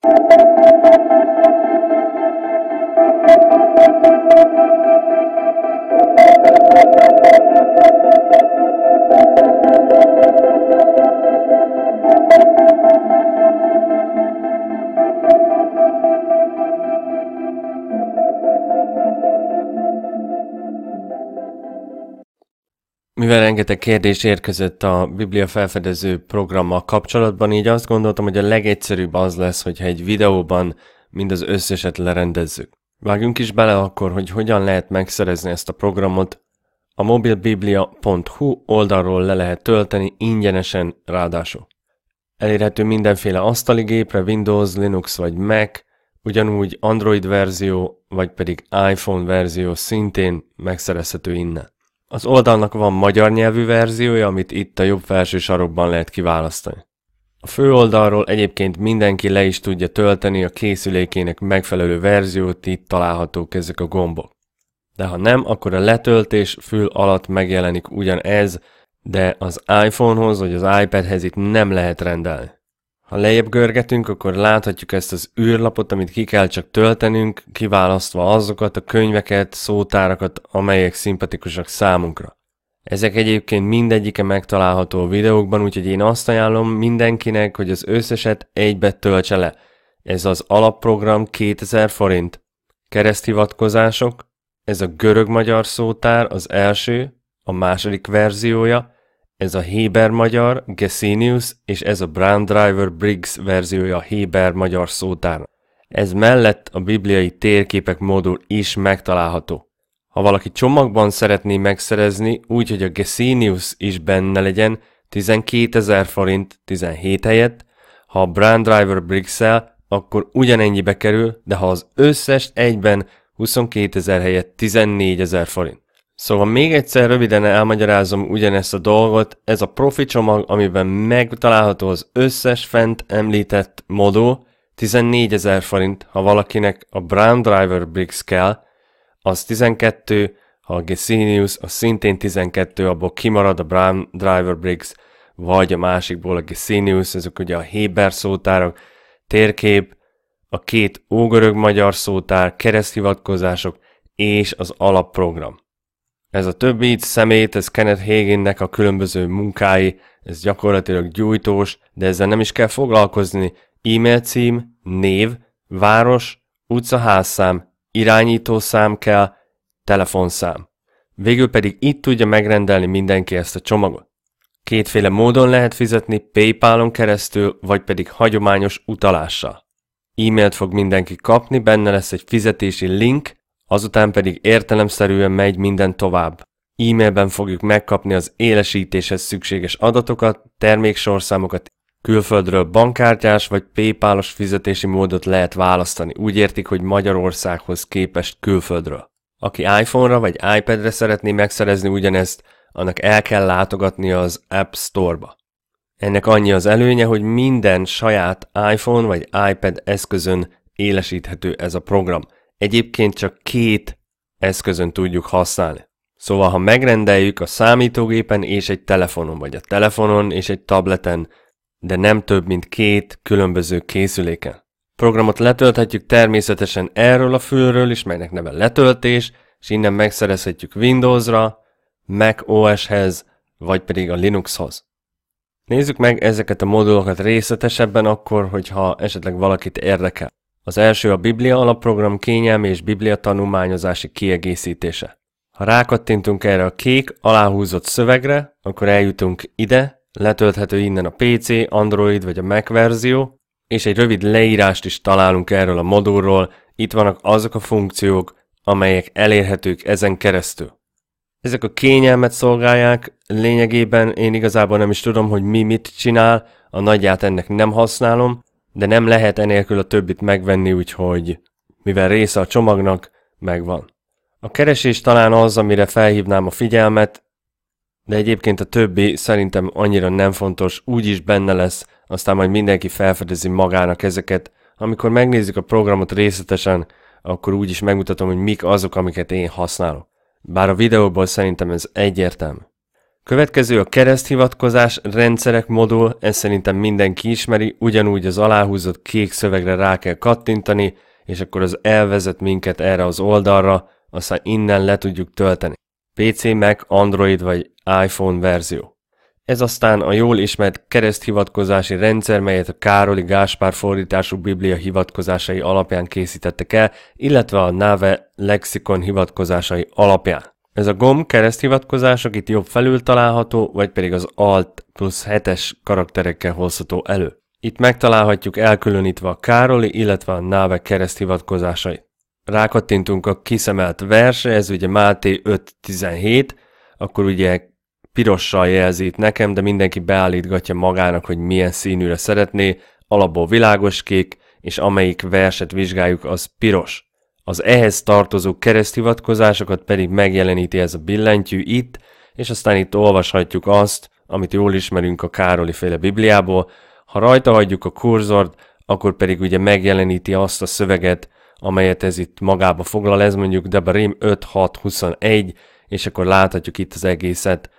Thank you. Mivel rengeteg kérdés érkezett a Biblia felfedező programmal kapcsolatban, így azt gondoltam, hogy a legegyszerűbb az lesz, hogyha egy videóban mind az összeset lerendezzük. Vágjunk is bele akkor, hogy hogyan lehet megszerezni ezt a programot. A mobilbiblia.hu oldalról le lehet tölteni ingyenesen ráadásul. Elérhető mindenféle asztali gépre, Windows, Linux vagy Mac, ugyanúgy Android verzió, vagy pedig iPhone verzió szintén megszerezhető innen. Az oldalnak van magyar nyelvű verziója, amit itt a jobb felső sarokban lehet kiválasztani. A főoldalról egyébként mindenki le is tudja tölteni a készülékének megfelelő verziót, itt találhatók ezek a gombok. De ha nem, akkor a letöltés fül alatt megjelenik ugyanez, de az iPhonehoz vagy az iPadhez itt nem lehet rendelni. Ha lejjebb görgetünk, akkor láthatjuk ezt az űrlapot, amit ki kell csak töltenünk, kiválasztva azokat a könyveket, szótárakat, amelyek szimpatikusak számunkra. Ezek egyébként mindegyike megtalálható a videókban, úgyhogy én azt ajánlom mindenkinek, hogy az összeset egybe töltse le. Ez az alapprogram 2000 forint. Kereszthivatkozások, ez a görög-magyar szótár az első, a második verziója, ez a Héber magyar, Gesinius és ez a Brown Driver Briggs verziója a Héber magyar szótár. Ez mellett a bibliai térképek modul is megtalálható. Ha valaki csomagban szeretné megszerezni, úgy, hogy a Gesinius is benne legyen, 12 ezer forint 17 helyett, ha a Brand Driver briggs akkor ugyanennyibe kerül, de ha az összes egyben 22 ezer helyett 14 ezer forint. Szóval még egyszer röviden elmagyarázom ugyanezt a dolgot, ez a profi csomag, amiben megtalálható az összes fent említett modul, 14 ezer forint, ha valakinek a Brown Driver Bricks kell, az 12, ha a Gesinius, az szintén 12, abból kimarad a Brown Driver Bricks, vagy a másikból a Gesinius, ezek ugye a Héber szótárok, térkép, a két ógörög-magyar szótár, kereszthivatkozások és az alapprogram. Ez a több így szemét, ez Kenneth Hagennek a különböző munkái, ez gyakorlatilag gyújtós, de ezzel nem is kell foglalkozni. E-mail cím, név, város, utcaházszám, irányítószám kell, telefonszám. Végül pedig itt tudja megrendelni mindenki ezt a csomagot. Kétféle módon lehet fizetni, PayPal-on keresztül, vagy pedig hagyományos utalással. E-mailt fog mindenki kapni, benne lesz egy fizetési link, azután pedig értelemszerűen megy minden tovább. E-mailben fogjuk megkapni az élesítéshez szükséges adatokat, terméksorszámokat, külföldről bankkártyás vagy PayPal-os fizetési módot lehet választani, úgy értik, hogy Magyarországhoz képest külföldről. Aki iPhone-ra vagy iPad-re szeretné megszerezni ugyanezt, annak el kell látogatnia az App Store-ba. Ennek annyi az előnye, hogy minden saját iPhone vagy iPad eszközön élesíthető ez a program – egyébként csak két eszközön tudjuk használni. Szóval, ha megrendeljük a számítógépen és egy telefonon, vagy a telefonon és egy tableten, de nem több, mint két különböző készüléken. Programot letölthetjük természetesen erről a fülről is, melynek neve letöltés, és innen megszerezhetjük Windowsra, Mac OS-hez, vagy pedig a Linuxhoz. Nézzük meg ezeket a modulokat részletesebben akkor, hogyha esetleg valakit érdekel. Az első a Biblia alapprogram kényelmi és Biblia tanulmányozási kiegészítése. Ha rákattintunk erre a kék, aláhúzott szövegre, akkor eljutunk ide, letölthető innen a PC, Android vagy a Mac verzió, és egy rövid leírást is találunk erről a modulról, itt vannak azok a funkciók, amelyek elérhetők ezen keresztül. Ezek a kényelmet szolgálják, lényegében én igazából nem is tudom, hogy mi mit csinál, a nagyját ennek nem használom, de nem lehet enélkül a többit megvenni, úgyhogy mivel része a csomagnak, megvan. A keresés talán az, amire felhívnám a figyelmet, de egyébként a többi szerintem annyira nem fontos, úgyis benne lesz, aztán majd mindenki felfedezi magának ezeket. Amikor megnézzük a programot részletesen, akkor úgyis megmutatom, hogy mik azok, amiket én használok. Bár a videóból szerintem ez egyértelmű. Következő a kereszthivatkozás rendszerek modul, ezt szerintem mindenki ismeri, ugyanúgy az aláhúzott kék szövegre rá kell kattintani, és akkor az elvezet minket erre az oldalra, aztán innen le tudjuk tölteni. PC, Mac, Android vagy iPhone verzió. Ez aztán a jól ismert kereszthivatkozási rendszer, melyet a Károli Gáspár fordítású biblia hivatkozásai alapján készítettek el, illetve a Nave lexikon hivatkozásai alapján. Ez a gomb kereszthivatkozás, itt jobb felül található, vagy pedig az Alt plusz 7-es karakterekkel hozható elő. Itt megtalálhatjuk elkülönítve a Károli, illetve a Náve kereszthivatkozásait. Rákattintunk a kiszemelt versre, ez ugye Máté 5.17, akkor ugye pirossal jelzi itt nekem, de mindenki beállítgatja magának, hogy milyen színűre szeretné, alapból világos kék, és amelyik verset vizsgáljuk, az piros. Az ehhez tartozó kereszthivatkozásokat pedig megjeleníti ez a billentyű itt, és aztán itt olvashatjuk azt, amit jól ismerünk a Károli féle Bibliából. Ha rajta hagyjuk a kurzort, akkor pedig ugye megjeleníti azt a szöveget, amelyet ez itt magába foglal, ez mondjuk Debarim 5-6-21, és akkor láthatjuk itt az egészet,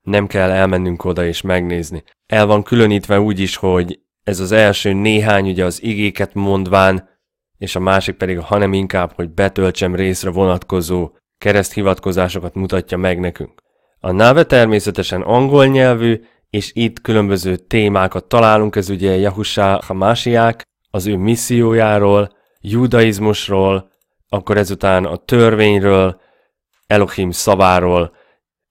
nem kell elmennünk oda és megnézni. El van különítve úgy is, hogy ez az első néhány ugye az igéket mondván és a másik pedig hanem inkább, hogy betöltsem részre vonatkozó kereszthivatkozásokat mutatja meg nekünk. A náve természetesen angol nyelvű, és itt különböző témákat találunk, ez ugye Yahusha Hamásiák, az ő missziójáról, judaizmusról, akkor ezután a törvényről, Elohim szaváról,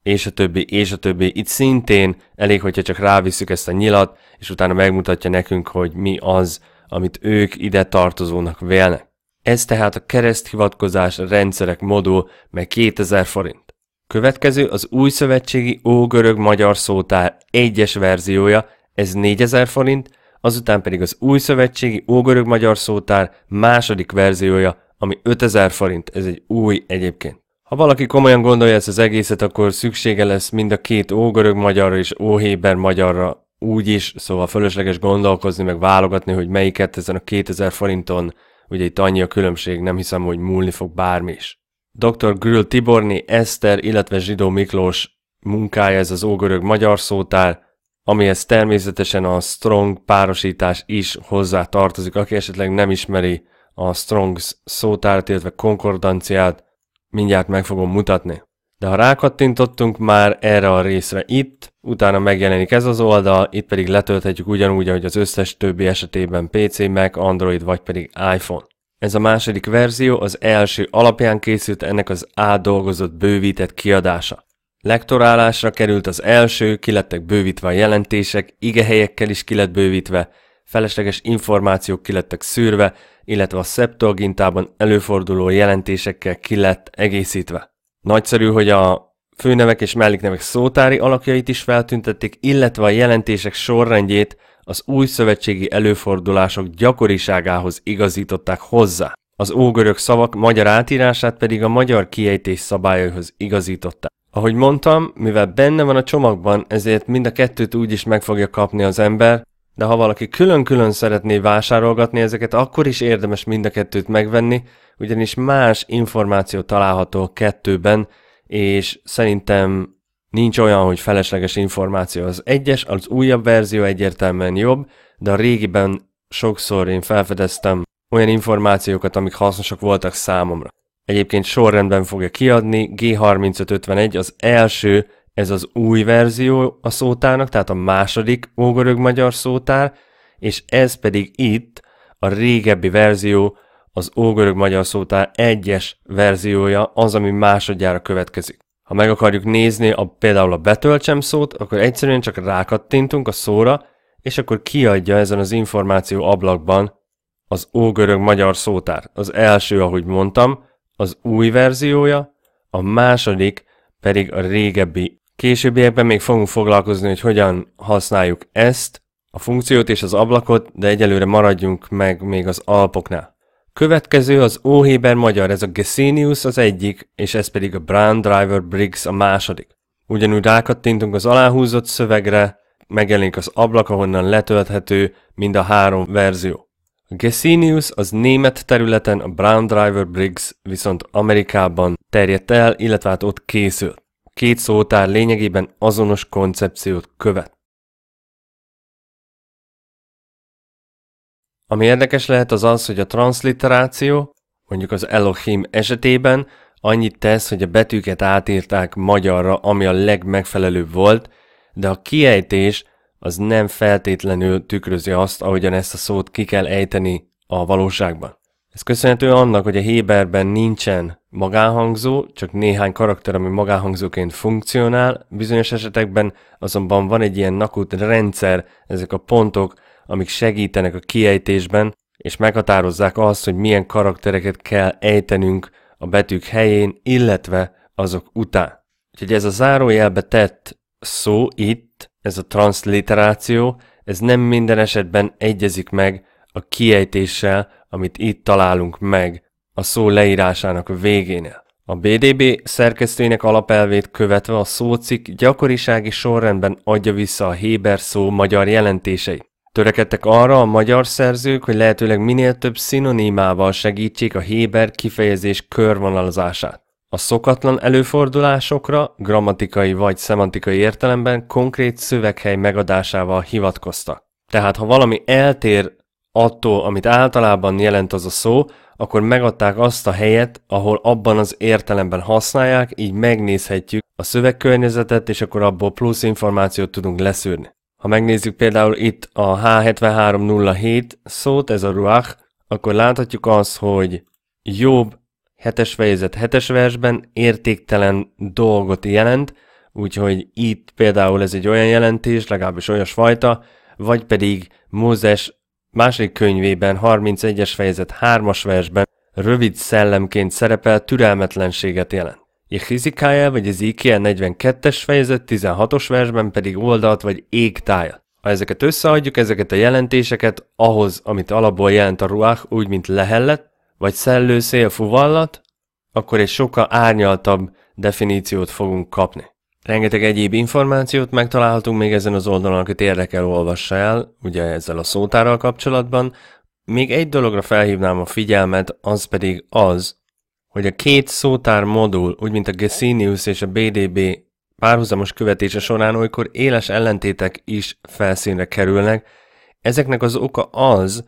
és a többi, és a többi. Itt szintén elég, hogyha csak rávisszük ezt a nyilat, és utána megmutatja nekünk, hogy mi az, amit ők ide tartozónak vélnek. Ez tehát a kereszthivatkozás, rendszerek modó, meg 2000 forint. Következő az új szövetségi ógörög magyar szótár egyes verziója, ez 4000 forint, azután pedig az új szövetségi ógörög magyar szótár második verziója, ami 5000 forint, ez egy új egyébként. Ha valaki komolyan gondolja ezt az egészet, akkor szüksége lesz mind a két ógörög magyarra és óhéber magyarra, úgy is, szóval fölösleges gondolkozni, meg válogatni, hogy melyiket ezen a 2000 forinton, ugye itt annyi a különbség, nem hiszem, hogy múlni fog bármi is. Dr. Grül Tiborni, Eszter, illetve Zsidó Miklós munkája ez az ógörög magyar szótár, amihez természetesen a Strong párosítás is hozzá tartozik. Aki esetleg nem ismeri a Strong szótárat, illetve konkordanciát, mindjárt meg fogom mutatni. De ha rákattintottunk már erre a részre itt, utána megjelenik ez az oldal, itt pedig letölthetjük ugyanúgy, ahogy az összes többi esetében PC, Mac, Android vagy pedig iPhone. Ez a második verzió az első alapján készült ennek az átdolgozott bővített kiadása. Lektorálásra került az első, kilettek bővítve a jelentések, igehelyekkel is kilett bővítve, felesleges információk kilettek szűrve, illetve a Septuagintában előforduló jelentésekkel kilett egészítve. Nagyszerű, hogy a főnevek és melléknevek szótári alakjait is feltüntették, illetve a jelentések sorrendjét az új szövetségi előfordulások gyakoriságához igazították hozzá. Az ógörök szavak magyar átírását pedig a magyar kiejtés szabályaihoz igazították. Ahogy mondtam, mivel benne van a csomagban, ezért mind a kettőt úgy is meg fogja kapni az ember, de ha valaki külön-külön szeretné vásárolgatni ezeket, akkor is érdemes mind a kettőt megvenni, ugyanis más információ található a kettőben, és szerintem nincs olyan, hogy felesleges információ az egyes, az újabb verzió egyértelműen jobb, de a régiben sokszor én felfedeztem olyan információkat, amik hasznosak voltak számomra. Egyébként sorrendben fogja kiadni, G3551 az első, ez az új verzió a szótárnak, tehát a második ógörög magyar szótár, és ez pedig itt a régebbi verzió, az ógörög-magyar szótár egyes verziója az, ami másodjára következik. Ha meg akarjuk nézni a, például a betöltsem szót, akkor egyszerűen csak rákattintunk a szóra, és akkor kiadja ezen az információ ablakban az ógörög-magyar szótár. Az első, ahogy mondtam, az új verziója, a második pedig a régebbi. Későbbiekben még fogunk foglalkozni, hogy hogyan használjuk ezt, a funkciót és az ablakot, de egyelőre maradjunk meg még az alpoknál. Következő az óhéber magyar, ez a Gesenius az egyik, és ez pedig a Brown Driver Briggs a második. Ugyanúgy rákattintunk az aláhúzott szövegre, megjelenik az ablak, ahonnan letölthető mind a három verzió. A Gesenius az német területen, a Brown Driver Briggs viszont Amerikában terjedt el, illetve hát ott készült. Két szótár lényegében azonos koncepciót követ. Ami érdekes lehet az az, hogy a transliteráció, mondjuk az Elohim esetében, annyit tesz, hogy a betűket átírták magyarra, ami a legmegfelelőbb volt, de a kiejtés az nem feltétlenül tükrözi azt, ahogyan ezt a szót ki kell ejteni a valóságban. Ez köszönhető annak, hogy a Héberben nincsen magánhangzó, csak néhány karakter, ami magánhangzóként funkcionál, bizonyos esetekben azonban van egy ilyen nakut rendszer, ezek a pontok amik segítenek a kiejtésben, és meghatározzák azt, hogy milyen karaktereket kell ejtenünk a betűk helyén, illetve azok után. Úgyhogy ez a zárójelbe tett szó itt, ez a transliteráció, ez nem minden esetben egyezik meg a kiejtéssel, amit itt találunk meg a szó leírásának végénél. A BDB szerkesztőinek alapelvét követve a szócik gyakorisági sorrendben adja vissza a Héber szó magyar jelentéseit. Törekedtek arra a magyar szerzők, hogy lehetőleg minél több szinonimával segítsék a héber kifejezés körvonalazását. A szokatlan előfordulásokra grammatikai vagy szemantikai értelemben konkrét szöveghely megadásával hivatkoztak. Tehát ha valami eltér attól, amit általában jelent az a szó, akkor megadták azt a helyet, ahol abban az értelemben használják, így megnézhetjük a szövegkörnyezetet, és akkor abból plusz információt tudunk leszűrni. Ha megnézzük például itt a H7307 szót, ez a ruach, akkor láthatjuk azt, hogy jobb hetes fejezet hetes versben értéktelen dolgot jelent, úgyhogy itt például ez egy olyan jelentés, legalábbis olyasfajta, vagy pedig Mózes második könyvében 31-es fejezet 3-as versben rövid szellemként szerepel türelmetlenséget jelent. Jehizikájá vagy az IKEA 42-es fejezet 16-os versben pedig oldalt vagy égtája. Ha ezeket összeadjuk, ezeket a jelentéseket ahhoz, amit alapból jelent a ruach, úgy mint lehellet, vagy szellőszél fuvallat, akkor egy sokkal árnyaltabb definíciót fogunk kapni. Rengeteg egyéb információt megtalálhatunk még ezen az oldalon, akit érdekel, olvassa el, ugye ezzel a szótárral kapcsolatban. Még egy dologra felhívnám a figyelmet, az pedig az, hogy a két szótár modul, úgy mint a Gesinius és a BDB párhuzamos követése során olykor éles ellentétek is felszínre kerülnek, ezeknek az oka az,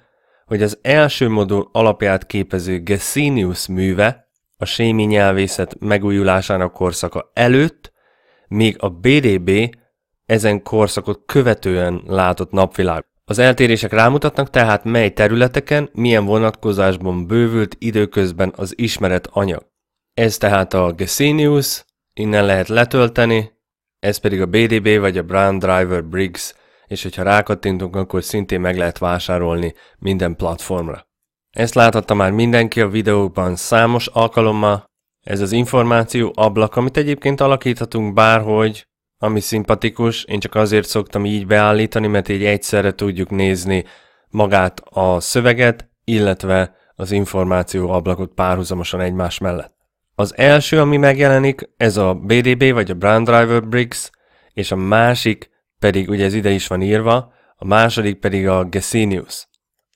hogy az első modul alapját képező Gesinius műve a sémi nyelvészet megújulásának korszaka előtt, míg a BDB ezen korszakot követően látott napvilág. Az eltérések rámutatnak tehát, mely területeken, milyen vonatkozásban bővült időközben az ismeret anyag. Ez tehát a Gesenius, innen lehet letölteni, ez pedig a BDB vagy a Brand Driver Briggs, és hogyha rákattintunk, akkor szintén meg lehet vásárolni minden platformra. Ezt láthatta már mindenki a videóban számos alkalommal, ez az információ ablak, amit egyébként alakíthatunk bárhogy, ami szimpatikus, én csak azért szoktam így beállítani, mert így egyszerre tudjuk nézni magát a szöveget, illetve az információ ablakot párhuzamosan egymás mellett. Az első, ami megjelenik, ez a BDB vagy a Brand Driver Bricks, és a másik pedig, ugye ez ide is van írva, a második pedig a Gesinius.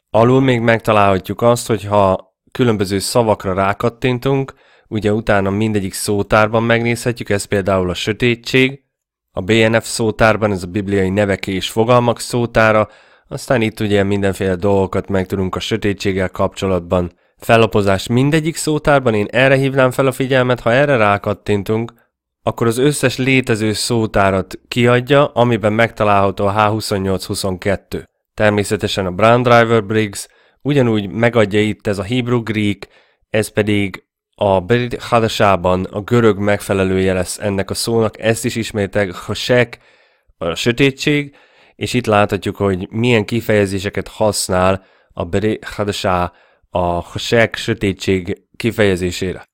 Alul még megtalálhatjuk azt, hogy ha különböző szavakra rákattintunk, ugye utána mindegyik szótárban megnézhetjük, ez például a sötétség, a BNF szótárban ez a bibliai nevek és fogalmak szótára, aztán itt ugye mindenféle dolgokat megtudunk a sötétséggel kapcsolatban. Fellapozás mindegyik szótárban én erre hívnám fel a figyelmet, ha erre rákattintunk, akkor az összes létező szótárat kiadja, amiben megtalálható a H2822. Természetesen a Brand Driver Briggs, ugyanúgy megadja itt ez a Hebrew Greek, ez pedig a Berit Hadasában a görög megfelelője lesz ennek a szónak, ezt is ismétek a sek, a sötétség, és itt láthatjuk, hogy milyen kifejezéseket használ a Berit Hadasá a sek sötétség kifejezésére.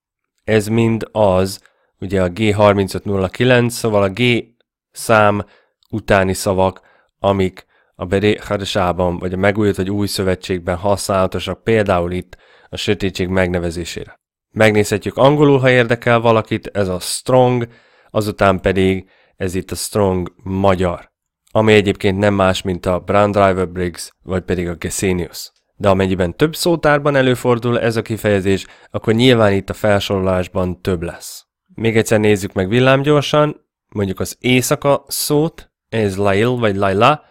Ez mind az, ugye a G3509, szóval a G szám utáni szavak, amik a Beré Hadasában vagy a megújult vagy új szövetségben használatosak, például itt a sötétség megnevezésére. Megnézhetjük angolul, ha érdekel valakit, ez a Strong, azután pedig ez itt a Strong magyar, ami egyébként nem más, mint a Brand Driver Briggs, vagy pedig a Gesenius. De amennyiben több szótárban előfordul ez a kifejezés, akkor nyilván itt a felsorolásban több lesz. Még egyszer nézzük meg villámgyorsan, mondjuk az éjszaka szót, ez Lail vagy Laila,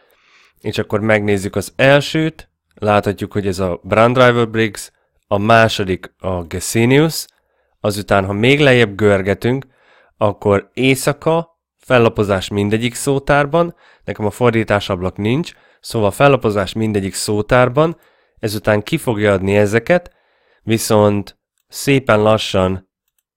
és akkor megnézzük az elsőt, láthatjuk, hogy ez a Brand Driver Briggs, a második a Gesinius, azután, ha még lejjebb görgetünk, akkor éjszaka, fellapozás mindegyik szótárban, nekem a fordításablak nincs, szóval fellapozás mindegyik szótárban, ezután ki fogja adni ezeket, viszont szépen lassan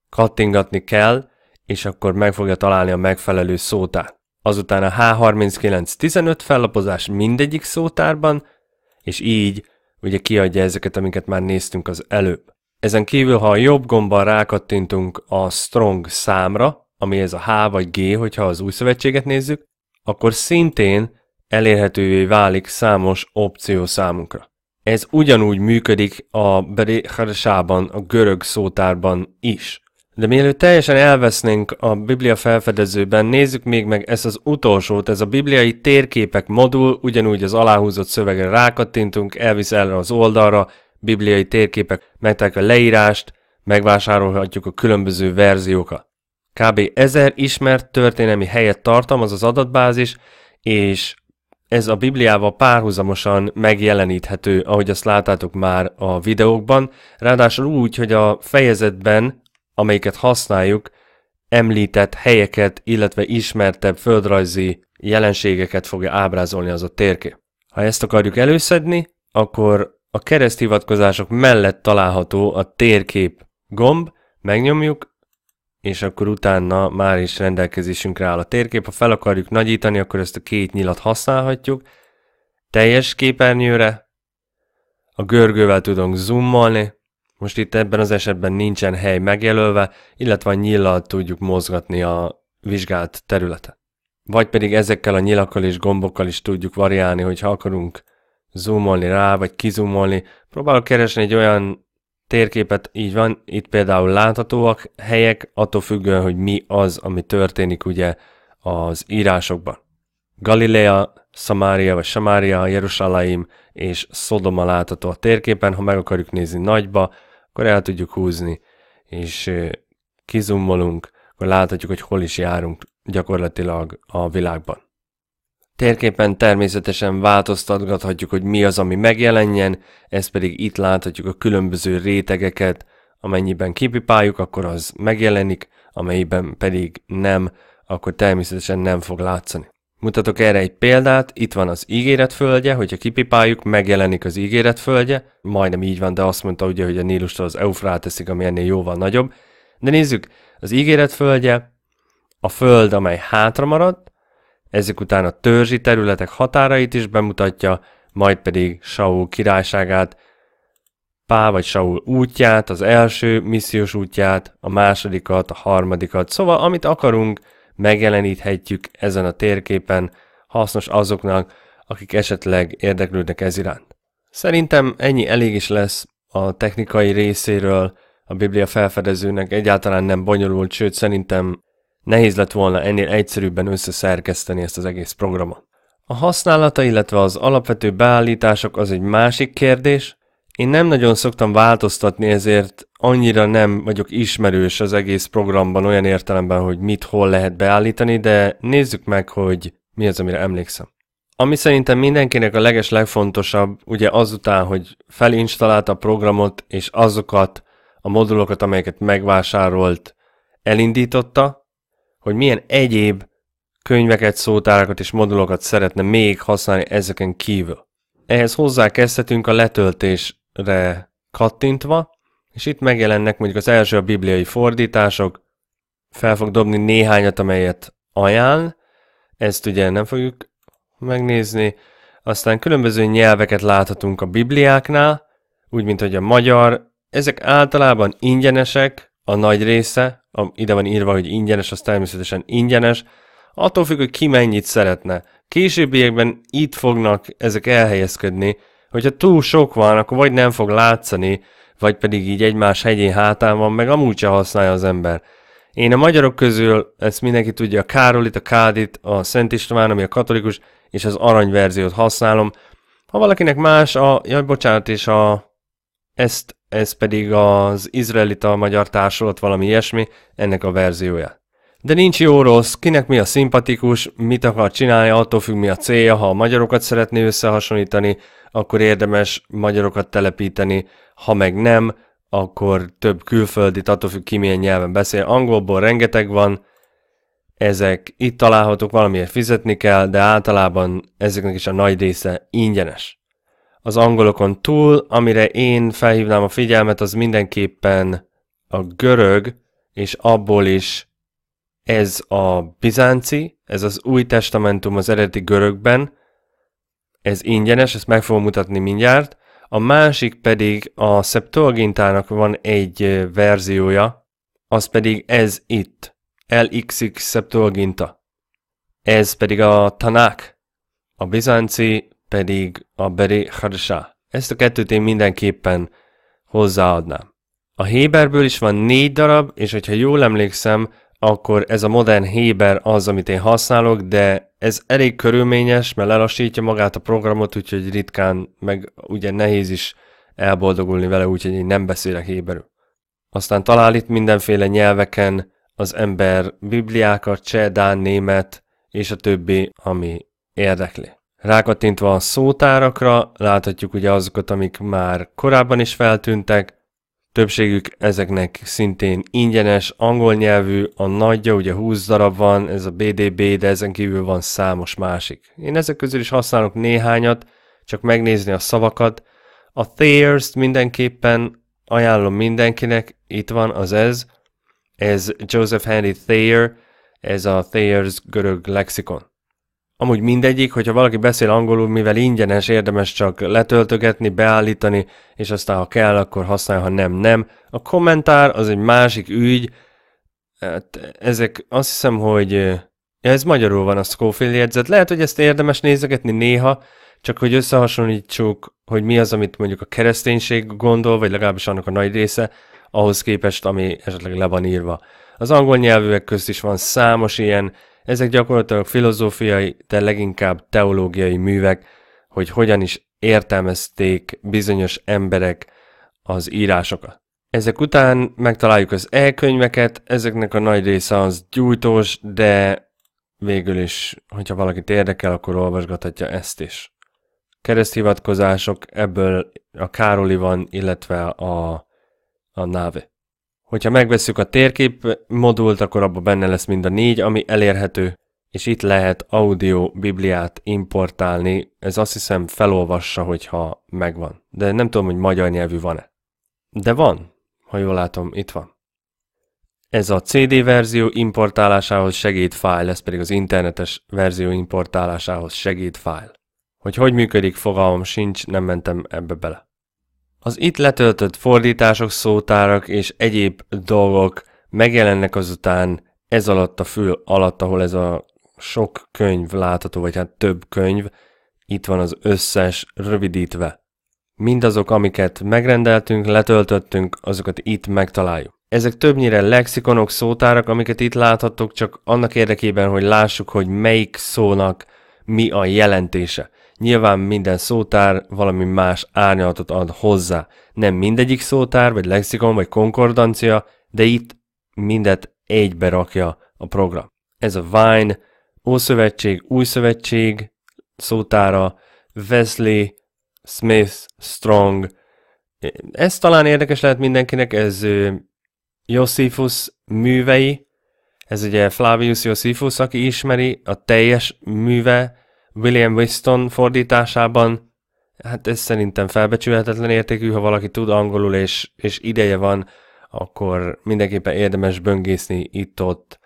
kattingatni kell, és akkor meg fogja találni a megfelelő szótár. Azután a H3915 fellapozás mindegyik szótárban, és így ugye kiadja ezeket, amiket már néztünk az előbb. Ezen kívül, ha a jobb gombbal rákattintunk a strong számra, ami ez a H vagy G, hogyha az új szövetséget nézzük, akkor szintén elérhetővé válik számos opció számunkra. Ez ugyanúgy működik a Berechadesában, a görög szótárban is. De mielőtt teljesen elvesznénk a Biblia felfedezőben, nézzük még meg ezt az utolsót, ez a bibliai térképek modul, ugyanúgy az aláhúzott szövegre rákattintunk, elvisz el az oldalra, bibliai térképek, megtaláljuk a leírást, megvásárolhatjuk a különböző verziókat. Kb. 1000 ismert történelmi helyet tartalmaz az adatbázis, és ez a Bibliával párhuzamosan megjeleníthető, ahogy azt láttátok már a videókban, ráadásul úgy, hogy a fejezetben amelyiket használjuk, említett helyeket, illetve ismertebb földrajzi jelenségeket fogja ábrázolni az a térkép. Ha ezt akarjuk előszedni, akkor a kereszthivatkozások mellett található a térkép gomb, megnyomjuk, és akkor utána már is rendelkezésünkre áll a térkép. Ha fel akarjuk nagyítani, akkor ezt a két nyilat használhatjuk. Teljes képernyőre, a görgővel tudunk zoomolni, most itt ebben az esetben nincsen hely megjelölve, illetve a nyillal tudjuk mozgatni a vizsgált területet. Vagy pedig ezekkel a nyilakkal és gombokkal is tudjuk variálni, hogy ha akarunk zoomolni rá, vagy kizumolni. Próbálok keresni egy olyan térképet, így van, itt például láthatóak helyek, attól függően, hogy mi az, ami történik ugye az írásokban. Galilea, Samária vagy Samária, Jerusalem és Szodoma látható a térképen, ha meg akarjuk nézni nagyba, akkor el tudjuk húzni, és kizummolunk, akkor láthatjuk, hogy hol is járunk gyakorlatilag a világban. Térképen természetesen változtatgathatjuk, hogy mi az, ami megjelenjen, ezt pedig itt láthatjuk a különböző rétegeket, amennyiben kipipáljuk, akkor az megjelenik, amelyben pedig nem, akkor természetesen nem fog látszani. Mutatok erre egy példát, itt van az ígéret földje, hogyha kipipáljuk, megjelenik az ígéret földje, majdnem így van, de azt mondta ugye, hogy a Nílustól az Eufrát teszik, ami ennél jóval nagyobb. De nézzük, az ígéret földje, a föld, amely hátra maradt, ezek után a törzsi területek határait is bemutatja, majd pedig Saul királyságát, Pá vagy Saul útját, az első missziós útját, a másodikat, a harmadikat, szóval amit akarunk, megjeleníthetjük ezen a térképen, hasznos azoknak, akik esetleg érdeklődnek ez iránt. Szerintem ennyi elég is lesz a technikai részéről, a Biblia felfedezőnek egyáltalán nem bonyolult, sőt szerintem nehéz lett volna ennél egyszerűbben összeszerkeszteni ezt az egész programot. A használata, illetve az alapvető beállítások az egy másik kérdés. Én nem nagyon szoktam változtatni, ezért annyira nem vagyok ismerős az egész programban olyan értelemben, hogy mit hol lehet beállítani, de nézzük meg, hogy mi az, amire emlékszem. Ami szerintem mindenkinek a leges legfontosabb, ugye azután, hogy felinstallált a programot, és azokat a modulokat, amelyeket megvásárolt, elindította, hogy milyen egyéb könyveket, szótárakat és modulokat szeretne még használni ezeken kívül. Ehhez hozzákezdhetünk a letöltésre kattintva, és itt megjelennek mondjuk az első a bibliai fordítások, fel fog dobni néhányat, amelyet ajánl, ezt ugye nem fogjuk megnézni. Aztán különböző nyelveket láthatunk a bibliáknál, úgy, mint hogy a magyar. Ezek általában ingyenesek, a nagy része, a, ide van írva, hogy ingyenes, az természetesen ingyenes, attól függ, hogy ki mennyit szeretne. Későbbiekben itt fognak ezek elhelyezkedni, hogyha túl sok van, akkor vagy nem fog látszani, vagy pedig így egymás hegyén hátán van, meg amúgy sem használja az ember. Én a magyarok közül, ezt mindenki tudja, a Károlit, a Kádit, a Szent István, ami a katolikus, és az arany verziót használom. Ha valakinek más, a, jaj, bocsánat, és a, ezt, ez pedig az izraelita magyar társulat, valami ilyesmi, ennek a verziója. De nincs jó-rossz, kinek mi a szimpatikus, mit akar csinálni, attól függ mi a célja, ha a magyarokat szeretné összehasonlítani, akkor érdemes magyarokat telepíteni, ha meg nem, akkor több külföldi, attól függ ki milyen nyelven beszél. Angolból rengeteg van, ezek itt találhatók, valamiért fizetni kell, de általában ezeknek is a nagy része ingyenes. Az angolokon túl, amire én felhívnám a figyelmet, az mindenképpen a görög, és abból is ez a bizánci, ez az új testamentum az eredeti görögben, ez ingyenes, ezt meg fogom mutatni mindjárt. A másik pedig a Septuagintának van egy verziója, az pedig ez itt, LXX Septuaginta. Ez pedig a Tanák, a bizánci pedig a Beri Harsá. Ezt a kettőt én mindenképpen hozzáadnám. A Héberből is van négy darab, és hogyha jól emlékszem, akkor ez a modern Héber az, amit én használok, de ez elég körülményes, mert lelassítja magát a programot, úgyhogy ritkán, meg ugye nehéz is elboldogulni vele, úgyhogy én nem beszélek héberül. Aztán talál itt mindenféle nyelveken az ember bibliákat, cseh, dán, német és a többi, ami érdekli. Rákattintva a szótárakra láthatjuk ugye azokat, amik már korábban is feltűntek, Többségük ezeknek szintén ingyenes, angol nyelvű, a nagyja ugye 20 darab van, ez a BDB, de ezen kívül van számos másik. Én ezek közül is használok néhányat, csak megnézni a szavakat. A Thayer's-t mindenképpen ajánlom mindenkinek, itt van az ez, ez Joseph Henry Thayer, ez a Thayer's görög lexikon. Amúgy mindegyik, hogyha valaki beszél angolul, mivel ingyenes, érdemes csak letöltögetni, beállítani, és aztán ha kell, akkor használja, ha nem, nem. A kommentár az egy másik ügy, hát ezek azt hiszem, hogy ja, ez magyarul van a Scofield jegyzet, lehet, hogy ezt érdemes nézegetni néha, csak hogy összehasonlítsuk, hogy mi az, amit mondjuk a kereszténység gondol, vagy legalábbis annak a nagy része, ahhoz képest, ami esetleg le van írva. Az angol nyelvűek közt is van számos ilyen, ezek gyakorlatilag filozófiai, de leginkább teológiai művek, hogy hogyan is értelmezték bizonyos emberek az írásokat. Ezek után megtaláljuk az e-könyveket, ezeknek a nagy része az gyújtós, de végül is, hogyha valakit érdekel, akkor olvasgathatja ezt is. Kereszthivatkozások, ebből a Károli van, illetve a, a Náve. Hogyha megveszük a térkép modult, akkor abban benne lesz mind a négy, ami elérhető, és itt lehet audio bibliát importálni. Ez azt hiszem felolvassa, hogyha megvan. De nem tudom, hogy magyar nyelvű van-e. De van, ha jól látom, itt van. Ez a CD verzió importálásához segít fájl, ez pedig az internetes verzió importálásához segít fájl. Hogy hogy működik, fogalmam sincs, nem mentem ebbe bele. Az itt letöltött fordítások, szótárak és egyéb dolgok megjelennek azután ez alatt a fül alatt, ahol ez a sok könyv látható, vagy hát több könyv, itt van az összes rövidítve. Mindazok, amiket megrendeltünk, letöltöttünk, azokat itt megtaláljuk. Ezek többnyire lexikonok, szótárak, amiket itt láthattok, csak annak érdekében, hogy lássuk, hogy melyik szónak mi a jelentése. Nyilván minden szótár valami más árnyalatot ad hozzá. Nem mindegyik szótár, vagy lexikon, vagy konkordancia, de itt mindet egybe rakja a program. Ez a Vine, Ószövetség, Újszövetség szótára, Wesley, Smith, Strong. Ez talán érdekes lehet mindenkinek, ez Josephus művei, ez ugye Flavius Josephus, aki ismeri, a teljes műve, William Winston fordításában, hát ez szerintem felbecsülhetetlen értékű, ha valaki tud angolul és, és ideje van, akkor mindenképpen érdemes böngészni itt-ott,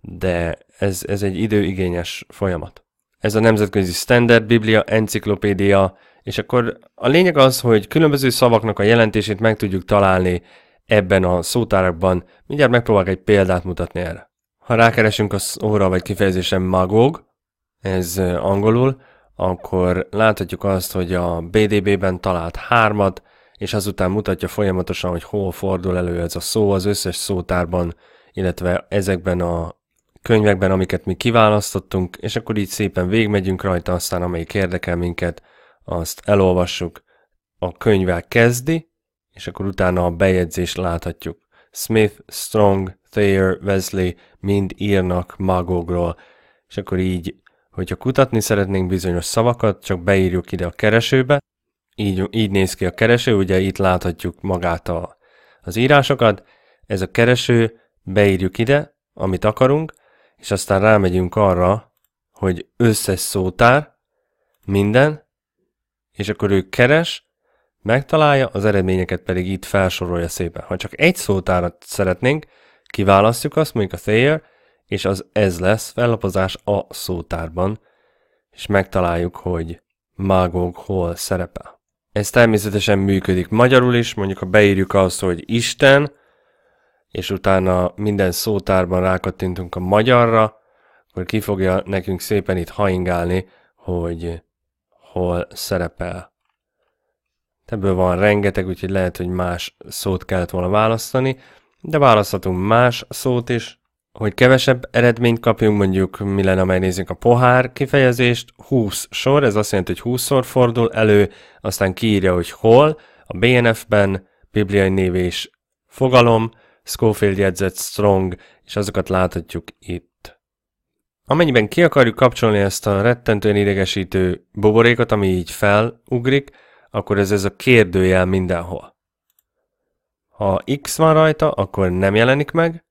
de ez, ez egy időigényes folyamat. Ez a nemzetközi standard biblia, enciklopédia, és akkor a lényeg az, hogy különböző szavaknak a jelentését meg tudjuk találni ebben a szótárakban. Mindjárt megpróbálok egy példát mutatni erre. Ha rákeresünk az óra vagy kifejezésen magog, ez angolul, akkor láthatjuk azt, hogy a BDB-ben talált hármat, és azután mutatja folyamatosan, hogy hol fordul elő ez a szó az összes szótárban, illetve ezekben a könyvekben, amiket mi kiválasztottunk, és akkor így szépen végmegyünk rajta, aztán amelyik érdekel minket, azt elolvassuk. A könyvvel kezdi, és akkor utána a bejegyzést láthatjuk. Smith, Strong, Thayer, Wesley mind írnak magogról, és akkor így Hogyha kutatni szeretnénk bizonyos szavakat, csak beírjuk ide a keresőbe, így, így néz ki a kereső, ugye itt láthatjuk magát a, az írásokat, ez a kereső, beírjuk ide, amit akarunk, és aztán rámegyünk arra, hogy összes szótár, minden, és akkor ő keres, megtalálja, az eredményeket pedig itt felsorolja szépen. Ha csak egy szótárat szeretnénk, kiválasztjuk azt, mondjuk a Thayer, és az ez lesz fellapozás a szótárban, és megtaláljuk, hogy mágog hol szerepel. Ez természetesen működik magyarul is, mondjuk ha beírjuk azt, hogy Isten, és utána minden szótárban rákattintunk a magyarra, akkor ki fogja nekünk szépen itt haingálni, hogy hol szerepel. Ebből van rengeteg, úgyhogy lehet, hogy más szót kellett volna választani, de választhatunk más szót is, hogy kevesebb eredményt kapjunk, mondjuk mi lenne, amely megnézzük a pohár kifejezést, 20 sor, ez azt jelenti, hogy 20-szor fordul elő, aztán kiírja, hogy hol, a BNF-ben bibliai név és fogalom, Schofield jegyzett Strong, és azokat láthatjuk itt. Amennyiben ki akarjuk kapcsolni ezt a rettentően idegesítő buborékot, ami így felugrik, akkor ez ez a kérdőjel mindenhol. Ha X van rajta, akkor nem jelenik meg,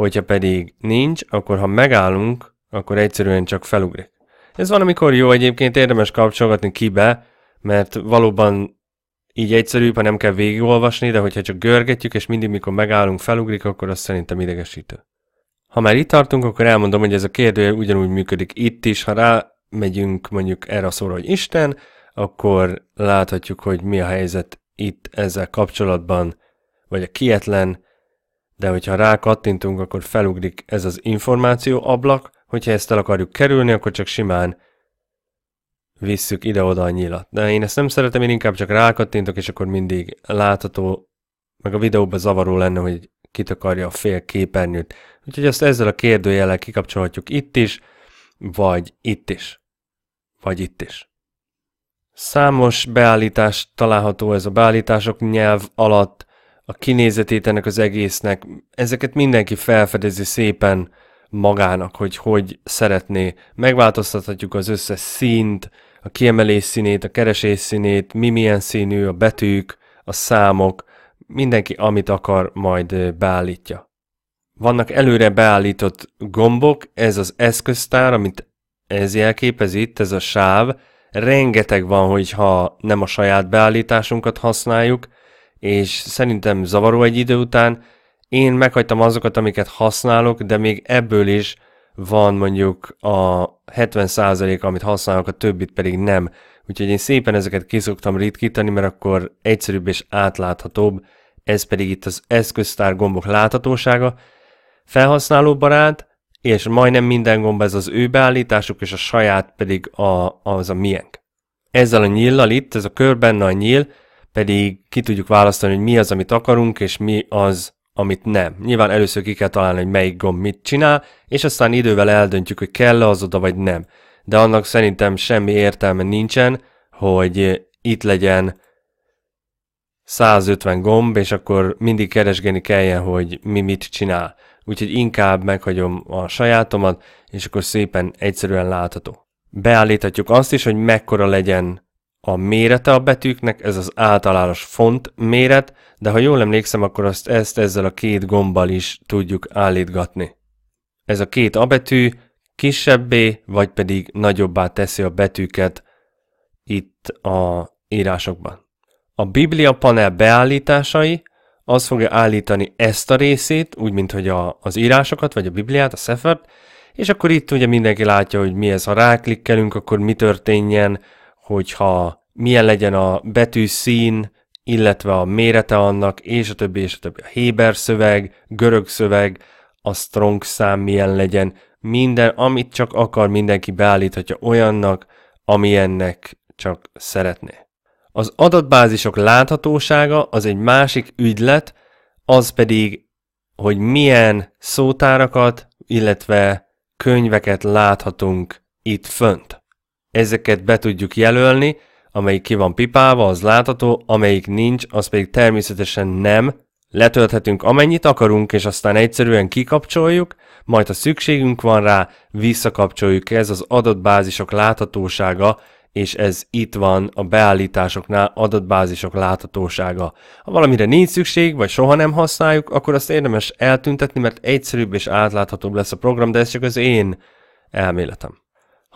hogyha pedig nincs, akkor ha megállunk, akkor egyszerűen csak felugrik. Ez van, amikor jó egyébként érdemes kapcsolgatni kibe, mert valóban így egyszerűbb, ha nem kell végigolvasni, de hogyha csak görgetjük, és mindig, mikor megállunk, felugrik, akkor az szerintem idegesítő. Ha már itt tartunk, akkor elmondom, hogy ez a kérdője ugyanúgy működik itt is, ha rámegyünk mondjuk erre a szóra, hogy Isten, akkor láthatjuk, hogy mi a helyzet itt ezzel kapcsolatban, vagy a kietlen, de hogyha rá kattintunk, akkor felugrik ez az információ ablak, hogyha ezt el akarjuk kerülni, akkor csak simán visszük ide-oda a nyilat. De én ezt nem szeretem, én inkább csak rákattintok, és akkor mindig látható, meg a videóban zavaró lenne, hogy kitakarja a fél képernyőt. Úgyhogy ezt ezzel a kérdőjellel kikapcsolhatjuk itt is, vagy itt is, vagy itt is. Számos beállítás található ez a beállítások nyelv alatt, a kinézetét ennek az egésznek, ezeket mindenki felfedezi szépen magának, hogy hogy szeretné. Megváltoztathatjuk az összes színt, a kiemelés színét, a keresés színét, mi milyen színű, a betűk, a számok, mindenki amit akar, majd beállítja. Vannak előre beállított gombok, ez az eszköztár, amit ez jelképez itt, ez a sáv. Rengeteg van, hogyha nem a saját beállításunkat használjuk, és szerintem zavaró egy idő után. Én meghagytam azokat, amiket használok, de még ebből is van mondjuk a 70% amit használok, a többit pedig nem. Úgyhogy én szépen ezeket kiszoktam ritkítani, mert akkor egyszerűbb és átláthatóbb, ez pedig itt az eszköztár gombok láthatósága. Felhasználóbarát, és majdnem minden gomb ez az ő beállításuk, és a saját pedig a, az a miénk. Ezzel a nyíllal itt, ez a körben nagy a nyíl, pedig ki tudjuk választani, hogy mi az, amit akarunk, és mi az, amit nem. Nyilván először ki kell találni, hogy melyik gomb mit csinál, és aztán idővel eldöntjük, hogy kell-e az oda, vagy nem. De annak szerintem semmi értelme nincsen, hogy itt legyen 150 gomb, és akkor mindig keresgélni kelljen, hogy mi mit csinál. Úgyhogy inkább meghagyom a sajátomat, és akkor szépen egyszerűen látható. Beállíthatjuk azt is, hogy mekkora legyen a mérete a betűknek, ez az általános font méret, de ha jól emlékszem, akkor azt, ezt ezzel a két gombbal is tudjuk állítgatni. Ez a két A betű kisebbé, vagy pedig nagyobbá teszi a betűket itt a írásokban. A Biblia panel beállításai az fogja állítani ezt a részét, úgy, mint hogy a, az írásokat, vagy a Bibliát, a Szefert, és akkor itt ugye mindenki látja, hogy mi ez, ha ráklikkelünk, akkor mi történjen, hogyha milyen legyen a betű szín, illetve a mérete annak, és a többi, és a többi. A héber szöveg, görög szöveg, a strong szám milyen legyen, minden, amit csak akar, mindenki beállíthatja olyannak, amilyennek csak szeretné. Az adatbázisok láthatósága az egy másik ügylet, az pedig, hogy milyen szótárakat, illetve könyveket láthatunk itt fönt. Ezeket be tudjuk jelölni, amelyik ki van pipálva, az látható, amelyik nincs, az pedig természetesen nem. Letölthetünk amennyit akarunk, és aztán egyszerűen kikapcsoljuk, majd ha szükségünk van rá, visszakapcsoljuk. Ez az adatbázisok láthatósága, és ez itt van a beállításoknál adatbázisok láthatósága. Ha valamire nincs szükség, vagy soha nem használjuk, akkor azt érdemes eltüntetni, mert egyszerűbb és átláthatóbb lesz a program, de ez csak az én elméletem.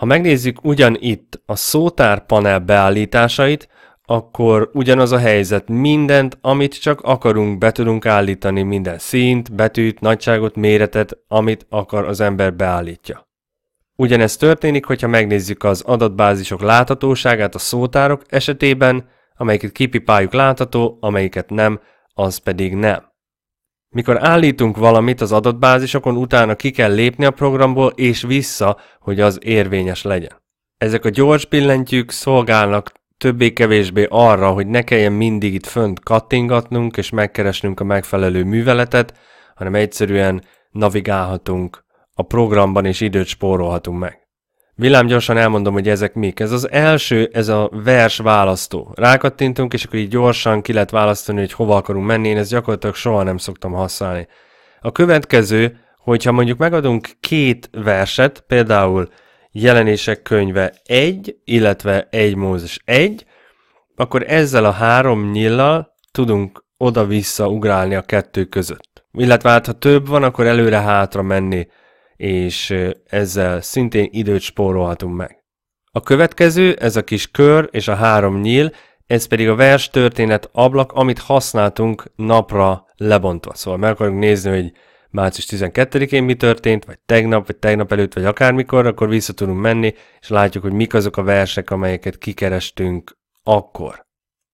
Ha megnézzük itt a szótár panel beállításait, akkor ugyanaz a helyzet. Mindent, amit csak akarunk, be tudunk állítani, minden színt, betűt, nagyságot, méretet, amit akar az ember beállítja. Ugyanezt történik, hogyha megnézzük az adatbázisok láthatóságát a szótárok esetében, amelyiket kipipáljuk látható, amelyiket nem, az pedig nem. Mikor állítunk valamit az adatbázisokon, utána ki kell lépni a programból és vissza, hogy az érvényes legyen. Ezek a gyors pillentyűk szolgálnak többé-kevésbé arra, hogy ne kelljen mindig itt fönt kattingatnunk és megkeresnünk a megfelelő műveletet, hanem egyszerűen navigálhatunk, a programban és időt spórolhatunk meg. Villám gyorsan elmondom, hogy ezek mik. Ez az első, ez a vers választó. Rákattintunk, és akkor így gyorsan ki lehet választani, hogy hova akarunk menni. Én ezt gyakorlatilag soha nem szoktam használni. A következő, hogyha mondjuk megadunk két verset, például jelenések könyve 1, illetve 1 Mózes 1, akkor ezzel a három nyillal tudunk oda-vissza ugrálni a kettő között. Illetve hát, ha több van, akkor előre-hátra menni és ezzel szintén időt spórolhatunk meg. A következő, ez a kis kör és a három nyíl, ez pedig a vers történet ablak, amit használtunk napra lebontva. Szóval meg akarjuk nézni, hogy március 12-én mi történt, vagy tegnap, vagy tegnap előtt, vagy akármikor, akkor vissza tudunk menni, és látjuk, hogy mik azok a versek, amelyeket kikerestünk akkor.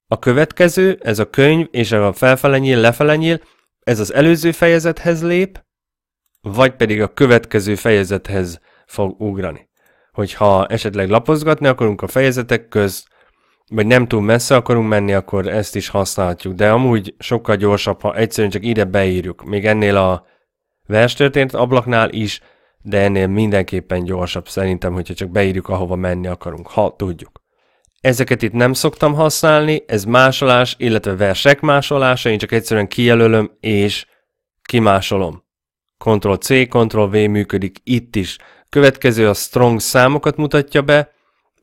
A következő, ez a könyv, és a felfelenyél, lefelenyél, ez az előző fejezethez lép, vagy pedig a következő fejezethez fog ugrani. Hogyha esetleg lapozgatni akarunk a fejezetek köz, vagy nem túl messze akarunk menni, akkor ezt is használhatjuk, de amúgy sokkal gyorsabb, ha egyszerűen csak ide beírjuk. Még ennél a verstörténet ablaknál is, de ennél mindenképpen gyorsabb szerintem, hogyha csak beírjuk, ahova menni akarunk, ha tudjuk. Ezeket itt nem szoktam használni, ez másolás, illetve versek másolása, én csak egyszerűen kijelölöm és kimásolom. Ctrl-C, Ctrl-V működik itt is. Következő a strong számokat mutatja be,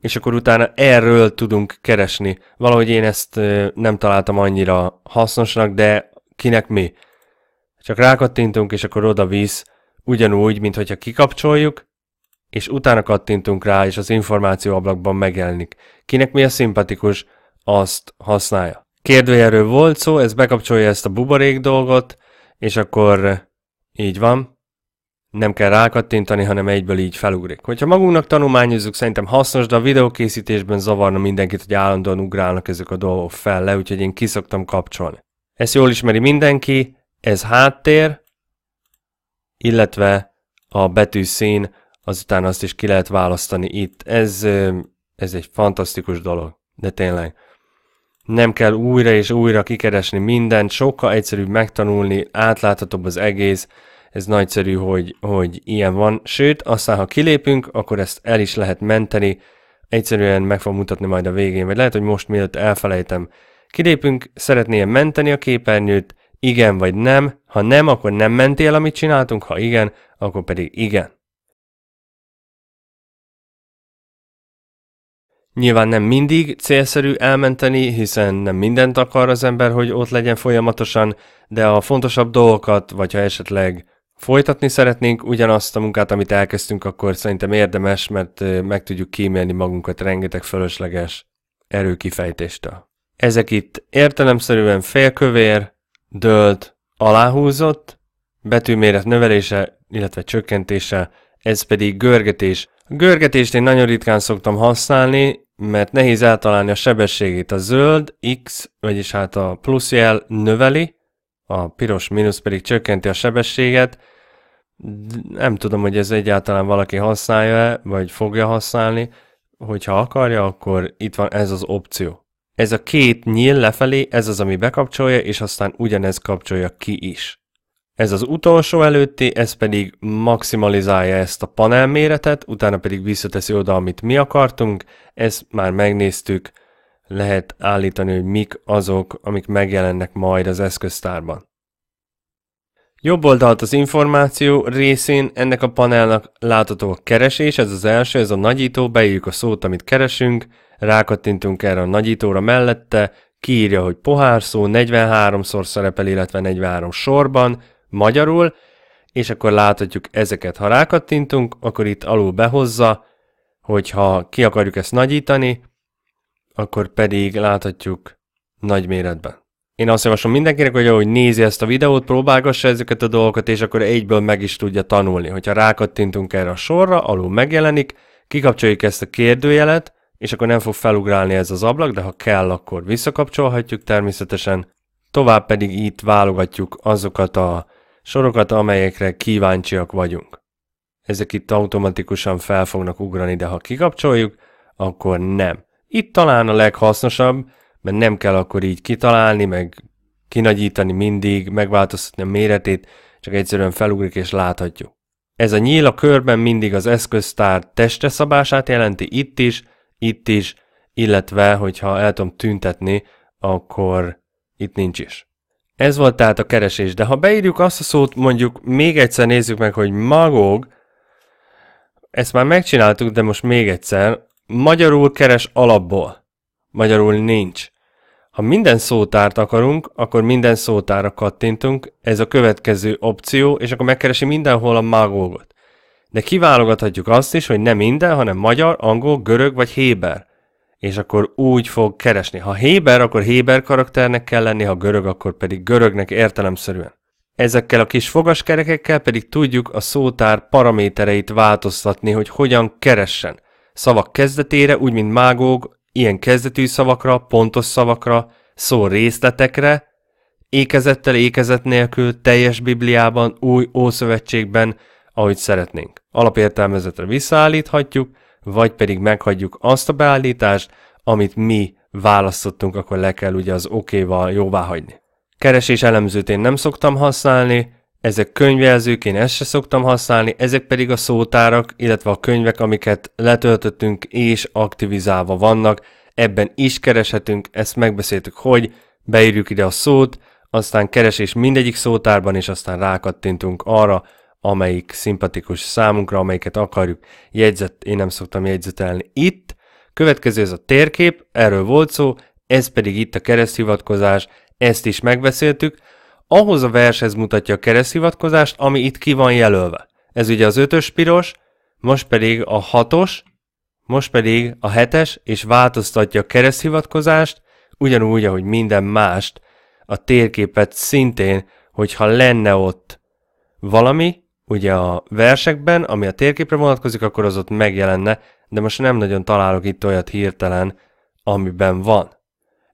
és akkor utána erről tudunk keresni. Valahogy én ezt nem találtam annyira hasznosnak, de kinek mi? Csak rákattintunk, és akkor oda visz, ugyanúgy, mint hogyha kikapcsoljuk, és utána kattintunk rá, és az információ ablakban megjelenik. Kinek mi a szimpatikus, azt használja. Kérdőjelről volt szó, ez bekapcsolja ezt a buborék dolgot, és akkor így van. Nem kell rákattintani, hanem egyből így felugrik. Hogyha magunknak tanulmányozzuk, szerintem hasznos, de a videókészítésben zavarna mindenkit, hogy állandóan ugrálnak ezek a dolgok fel le, úgyhogy én kiszoktam kapcsolni. Ezt jól ismeri mindenki, ez háttér, illetve a betűszín, azután azt is ki lehet választani itt. Ez, ez egy fantasztikus dolog, de tényleg nem kell újra és újra kikeresni mindent, sokkal egyszerűbb megtanulni, átláthatóbb az egész, ez nagyszerű, hogy, hogy ilyen van, sőt, aztán ha kilépünk, akkor ezt el is lehet menteni, egyszerűen meg fog mutatni majd a végén, vagy lehet, hogy most mielőtt elfelejtem. Kilépünk, szeretnél menteni a képernyőt, igen vagy nem, ha nem, akkor nem mentél, amit csináltunk, ha igen, akkor pedig igen. Nyilván nem mindig célszerű elmenteni, hiszen nem mindent akar az ember, hogy ott legyen folyamatosan, de a fontosabb dolgokat, vagy ha esetleg folytatni szeretnénk ugyanazt a munkát, amit elkezdtünk, akkor szerintem érdemes, mert meg tudjuk kímélni magunkat rengeteg fölösleges erőkifejtéstől. Ezek itt értelemszerűen félkövér, dölt, aláhúzott, betűméret növelése, illetve csökkentése, ez pedig görgetés. A görgetést én nagyon ritkán szoktam használni, mert nehéz eltalálni a sebességét. A zöld X, vagyis hát a plusz jel növeli, a piros mínusz pedig csökkenti a sebességet. Nem tudom, hogy ez egyáltalán valaki használja-e, vagy fogja használni. Hogyha akarja, akkor itt van ez az opció. Ez a két nyíl lefelé, ez az, ami bekapcsolja, és aztán ugyanez kapcsolja ki is. Ez az utolsó előtti, ez pedig maximalizálja ezt a panel méretet, utána pedig visszateszi oda, amit mi akartunk, ezt már megnéztük, lehet állítani, hogy mik azok, amik megjelennek majd az eszköztárban. Jobb oldalt az információ részén ennek a panelnak látható a keresés, ez az első, ez a nagyító, beírjuk a szót, amit keresünk, rákattintunk erre a nagyítóra mellette, kiírja, hogy pohár szó 43-szor szerepel, illetve 43 sorban, magyarul, és akkor láthatjuk ezeket, ha rákattintunk, akkor itt alul behozza, hogyha ki akarjuk ezt nagyítani, akkor pedig láthatjuk nagy méretben. Én azt javaslom mindenkinek, hogy ahogy nézi ezt a videót, próbálgassa ezeket a dolgokat, és akkor egyből meg is tudja tanulni. Hogyha rákattintunk erre a sorra, alul megjelenik, kikapcsoljuk ezt a kérdőjelet, és akkor nem fog felugrálni ez az ablak, de ha kell, akkor visszakapcsolhatjuk természetesen. Tovább pedig itt válogatjuk azokat a Sorokat, amelyekre kíváncsiak vagyunk. Ezek itt automatikusan fel fognak ugrani, de ha kikapcsoljuk, akkor nem. Itt talán a leghasznosabb, mert nem kell akkor így kitalálni, meg kinagyítani mindig, megváltoztatni a méretét, csak egyszerűen felugrik és láthatjuk. Ez a nyíl a körben mindig az eszköztár testre szabását jelenti, itt is, itt is, illetve, hogyha el tudom tüntetni, akkor itt nincs is. Ez volt tehát a keresés, de ha beírjuk azt a szót, mondjuk még egyszer nézzük meg, hogy magog, ezt már megcsináltuk, de most még egyszer, magyarul keres alapból. Magyarul nincs. Ha minden szótárt akarunk, akkor minden szótára kattintunk, ez a következő opció, és akkor megkeresi mindenhol a magogot. De kiválogathatjuk azt is, hogy nem minden, hanem magyar, angol, görög vagy héber és akkor úgy fog keresni. Ha Héber, akkor Héber karakternek kell lenni, ha görög, akkor pedig görögnek értelemszerűen. Ezekkel a kis fogaskerekekkel pedig tudjuk a szótár paramétereit változtatni, hogy hogyan keressen. Szavak kezdetére, úgy mint mágóg, ilyen kezdetű szavakra, pontos szavakra, szó részletekre, ékezettel, ékezet nélkül, teljes Bibliában, új Ószövetségben, ahogy szeretnénk. Alapértelmezetre visszaállíthatjuk, vagy pedig meghagyjuk azt a beállítást, amit mi választottunk, akkor le kell ugye az okéval jóvá hagyni. Keresés elemzőt én nem szoktam használni, ezek könyvjelzők, én ezt se szoktam használni, ezek pedig a szótárak, illetve a könyvek, amiket letöltöttünk és aktivizálva vannak, ebben is kereshetünk, ezt megbeszéltük, hogy beírjuk ide a szót, aztán keresés mindegyik szótárban, és aztán rákattintunk arra, amelyik szimpatikus számunkra, amelyiket akarjuk. Jegyzet, én nem szoktam jegyzetelni itt. Következő ez a térkép, erről volt szó, ez pedig itt a kereszthivatkozás, ezt is megbeszéltük. Ahhoz a vershez mutatja a kereszthivatkozást, ami itt ki van jelölve. Ez ugye az ötös piros, most pedig a hatos, most pedig a hetes, és változtatja a kereszthivatkozást, ugyanúgy, ahogy minden mást, a térképet szintén, hogyha lenne ott valami, ugye a versekben, ami a térképre vonatkozik, akkor az ott megjelenne, de most nem nagyon találok itt olyat hirtelen, amiben van.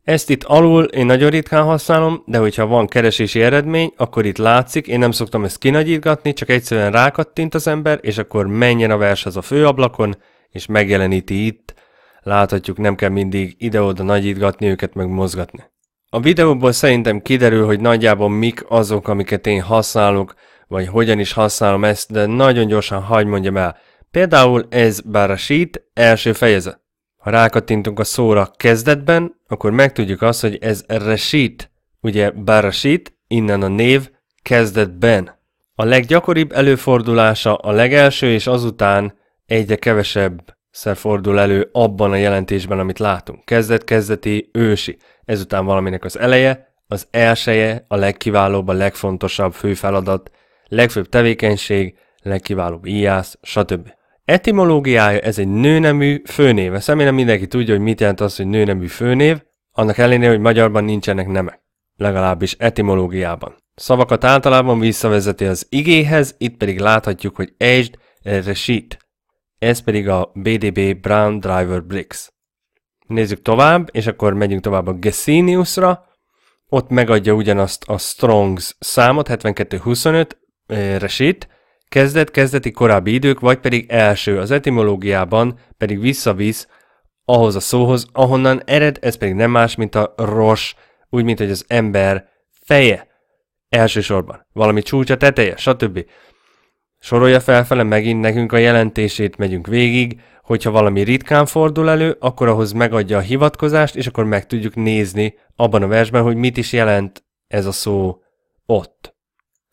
Ezt itt alul én nagyon ritkán használom, de hogyha van keresési eredmény, akkor itt látszik, én nem szoktam ezt kinagyítgatni, csak egyszerűen rákattint az ember, és akkor menjen a vers az a főablakon, és megjeleníti itt, láthatjuk, nem kell mindig ide-oda nagyítgatni őket, meg mozgatni. A videóból szerintem kiderül, hogy nagyjából mik azok, amiket én használok, vagy hogyan is használom ezt, de nagyon gyorsan hagy mondjam el. Például ez sheet első fejezet. Ha rákattintunk a szóra kezdetben, akkor megtudjuk azt, hogy ez resít, ugye sheet, innen a név kezdetben. A leggyakoribb előfordulása a legelső és azután egyre kevesebb szer fordul elő abban a jelentésben, amit látunk. Kezdet-kezdeti, ősi. Ezután valaminek az eleje, az elseje, a legkiválóbb, a legfontosabb főfeladat, feladat, legfőbb tevékenység, legkiválóbb íjász, stb. Etimológiája ez egy nőnemű főnév. Ezt nem mindenki tudja, hogy mit jelent az, hogy nőnemű főnév, annak ellenére, hogy magyarban nincsenek nemek. Legalábbis etimológiában. Szavakat általában visszavezeti az igéhez, itt pedig láthatjuk, hogy aged resít. Ez pedig a BDB Brown Driver Bricks. Nézzük tovább, és akkor megyünk tovább a Gesiniusra. Ott megadja ugyanazt a Strongs számot, 7225, Eh, resit, kezdet, kezdeti korábbi idők, vagy pedig első, az etimológiában pedig visszavisz ahhoz a szóhoz, ahonnan ered, ez pedig nem más, mint a ros, úgy, mint hogy az ember feje elsősorban, valami csúcsa, teteje, stb. Sorolja felfele megint nekünk a jelentését, megyünk végig, hogyha valami ritkán fordul elő, akkor ahhoz megadja a hivatkozást, és akkor meg tudjuk nézni abban a versben, hogy mit is jelent ez a szó ott.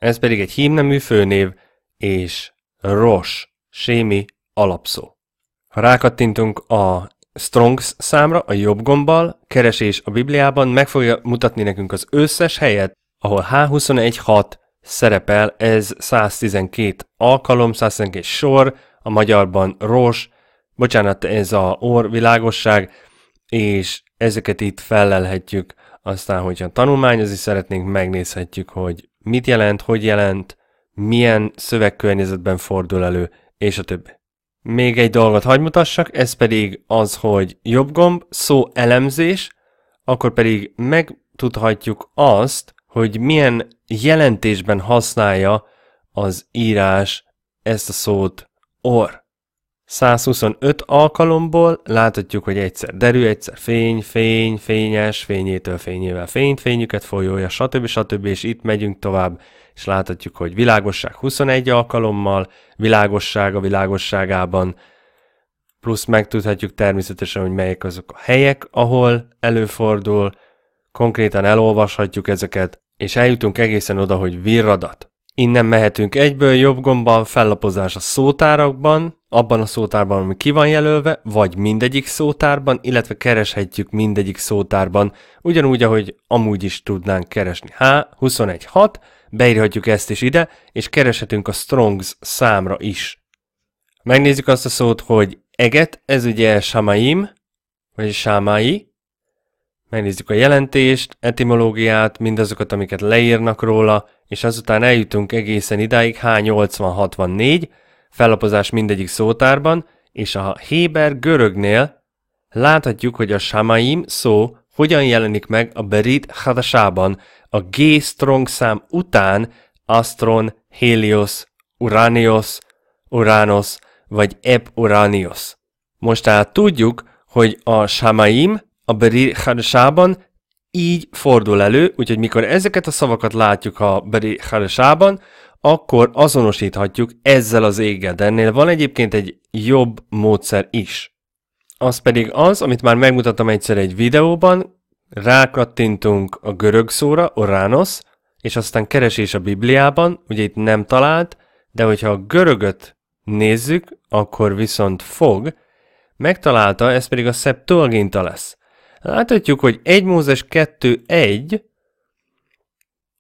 Ez pedig egy hímnemű főnév és ros, sémi alapszó. Ha rákattintunk a Strongs számra a jobb gombbal, keresés a Bibliában meg fogja mutatni nekünk az összes helyet, ahol H216 szerepel, ez 112 alkalom, 112 sor, a magyarban ROS, bocsánat, ez a or világosság, és ezeket itt felelhetjük. aztán, hogyha tanulmányozni szeretnénk, megnézhetjük, hogy mit jelent, hogy jelent, milyen szövegkörnyezetben fordul elő, és a többi. Még egy dolgot hagy mutassak, ez pedig az, hogy jobb gomb, szó elemzés, akkor pedig megtudhatjuk azt, hogy milyen jelentésben használja az írás ezt a szót or. 125 alkalomból láthatjuk, hogy egyszer derű, egyszer fény, fény, fényes, fényétől fényével fény, fényüket folyója, stb. stb. És itt megyünk tovább, és láthatjuk, hogy világosság 21 alkalommal, világosság a világosságában, plusz megtudhatjuk természetesen, hogy melyek azok a helyek, ahol előfordul, konkrétan elolvashatjuk ezeket, és eljutunk egészen oda, hogy virradat. Innen mehetünk egyből jobb gombban, fellapozás a szótárakban, abban a szótárban, ami ki van jelölve, vagy mindegyik szótárban, illetve kereshetjük mindegyik szótárban, ugyanúgy, ahogy amúgy is tudnánk keresni. H216, beírhatjuk ezt is ide, és kereshetünk a Strongs számra is. Megnézzük azt a szót, hogy eget, ez ugye samaim, vagy Samai. Megnézzük a jelentést, etimológiát, mindazokat, amiket leírnak róla, és azután eljutunk egészen idáig H864, fellapozás mindegyik szótárban, és a Héber görögnél láthatjuk, hogy a samaim szó hogyan jelenik meg a Berit Hadasában, a G-strong szám után Astron, Helios, Uranios, Uranos vagy Eb Uranios. Most tehát tudjuk, hogy a samaim a Berit Hadasában így fordul elő, úgyhogy mikor ezeket a szavakat látjuk a berit hadasában, akkor azonosíthatjuk ezzel az éggel. De ennél van egyébként egy jobb módszer is. Az pedig az, amit már megmutattam egyszer egy videóban, rákattintunk a görög szóra, Orános, és aztán keresés a Bibliában, ugye itt nem talált, de hogyha a görögöt nézzük, akkor viszont fog, megtalálta, ez pedig a Septuaginta lesz. Láthatjuk, hogy 1 Mózes 2.1,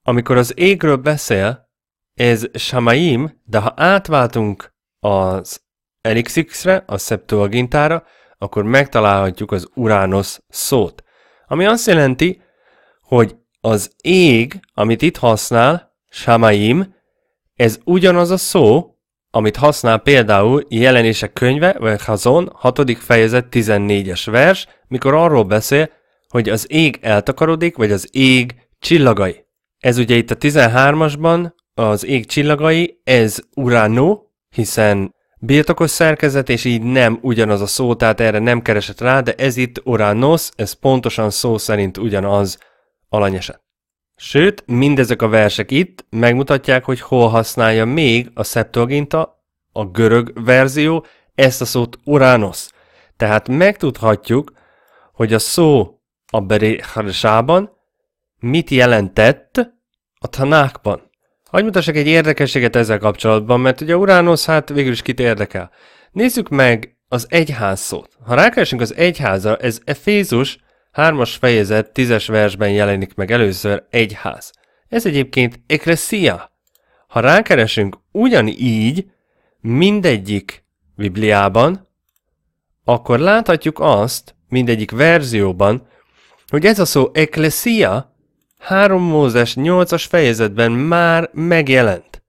amikor az égről beszél, ez Samaim, de ha átváltunk az LXX-re, a Septuagintára, akkor megtalálhatjuk az Uranos szót, ami azt jelenti, hogy az ég, amit itt használ, Samaim, ez ugyanaz a szó, amit használ például jelenések könyve, vagy Hazon, 6. fejezet 14-es vers, mikor arról beszél, hogy az ég eltakarodik, vagy az ég csillagai. Ez ugye itt a 13-asban az ég csillagai, ez Urano, hiszen birtokos szerkezet, és így nem ugyanaz a szó, tehát erre nem keresett rá, de ez itt Uranos, ez pontosan szó szerint ugyanaz alanyeset. Sőt, mindezek a versek itt megmutatják, hogy hol használja még a Septuaginta, a görög verzió, ezt a szót Uranus. Tehát megtudhatjuk, hogy a szó a Beréharsában mit jelentett a tanákban. Hagy mutassak egy érdekességet ezzel kapcsolatban, mert ugye Uranus hát végül is kit érdekel. Nézzük meg az egyház szót. Ha rákeresünk az egyházra, ez Efézus 3-as fejezet 10-es versben jelenik meg először egyház. Ez egyébként eklesia. Ha rákeresünk ugyanígy mindegyik Bibliában, akkor láthatjuk azt mindegyik verzióban, hogy ez a szó eklesia 3 Mózes 8-as fejezetben már megjelent.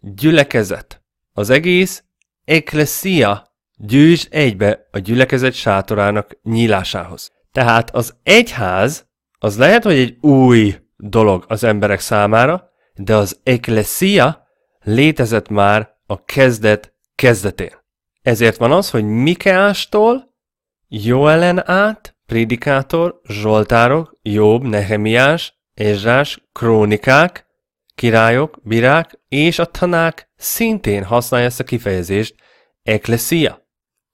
Gyülekezet. Az egész eklesszia gyűjtsd egybe a gyülekezet sátorának nyílásához. Tehát az egyház, az lehet, hogy egy új dolog az emberek számára, de az eklesszia létezett már a kezdet kezdetén. Ezért van az, hogy Mikeástól, Joelen át, Prédikátor, Zsoltárok, Jobb, Nehemiás, Ezrás, krónikák, királyok, birák és a tanák szintén használja ezt a kifejezést, eklesia.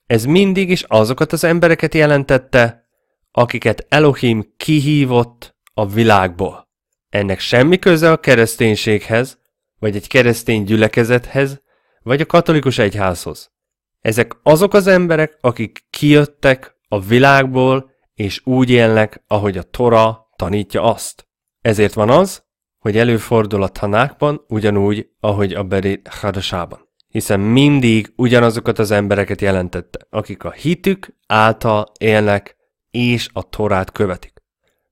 Ez mindig is azokat az embereket jelentette, akiket Elohim kihívott a világból. Ennek semmi köze a kereszténységhez, vagy egy keresztény gyülekezethez, vagy a katolikus egyházhoz. Ezek azok az emberek, akik kijöttek a világból, és úgy élnek, ahogy a Tora tanítja azt. Ezért van az, hogy előfordul a tanákban ugyanúgy, ahogy a Beri Hadasában. Hiszen mindig ugyanazokat az embereket jelentette, akik a hitük által élnek és a torát követik.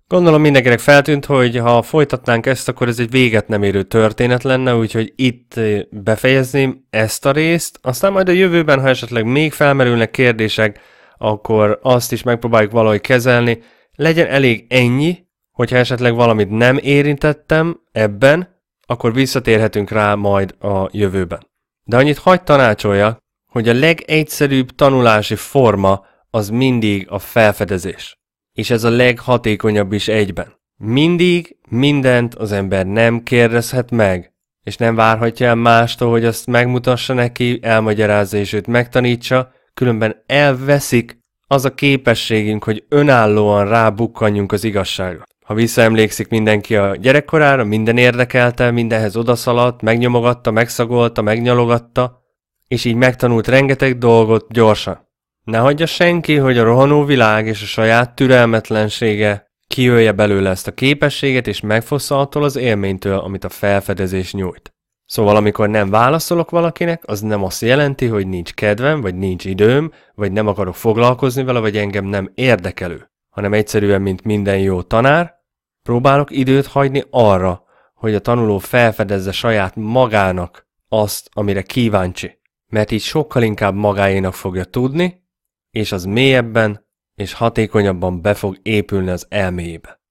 Gondolom mindenkinek feltűnt, hogy ha folytatnánk ezt, akkor ez egy véget nem érő történet lenne, úgyhogy itt eh, befejezném ezt a részt, aztán majd a jövőben, ha esetleg még felmerülnek kérdések, akkor azt is megpróbáljuk valahogy kezelni. Legyen elég ennyi, Hogyha esetleg valamit nem érintettem ebben, akkor visszatérhetünk rá majd a jövőben. De annyit hagyd tanácsolja, hogy a legegyszerűbb tanulási forma az mindig a felfedezés. És ez a leghatékonyabb is egyben. Mindig mindent az ember nem kérdezhet meg, és nem várhatja el mástól, hogy azt megmutassa neki, elmagyarázza és őt megtanítsa, különben elveszik az a képességünk, hogy önállóan rábukkanjunk az igazságra. Ha visszaemlékszik mindenki a gyerekkorára, minden érdekelte, mindenhez odaszaladt, megnyomogatta, megszagolta, megnyalogatta, és így megtanult rengeteg dolgot gyorsan. Ne hagyja senki, hogy a rohanó világ és a saját türelmetlensége kiölje belőle ezt a képességet, és megfossza attól az élménytől, amit a felfedezés nyújt. Szóval amikor nem válaszolok valakinek, az nem azt jelenti, hogy nincs kedvem, vagy nincs időm, vagy nem akarok foglalkozni vele, vagy engem nem érdekelő hanem egyszerűen, mint minden jó tanár, próbálok időt hagyni arra, hogy a tanuló felfedezze saját magának azt, amire kíváncsi, mert így sokkal inkább magáénak fogja tudni, és az mélyebben és hatékonyabban be fog épülni az elméjébe.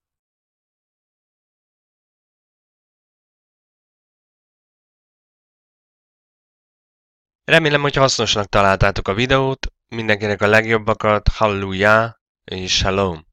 Remélem, hogy hasznosnak találtátok a videót, mindenkinek a legjobbakat, hallujá! Shalom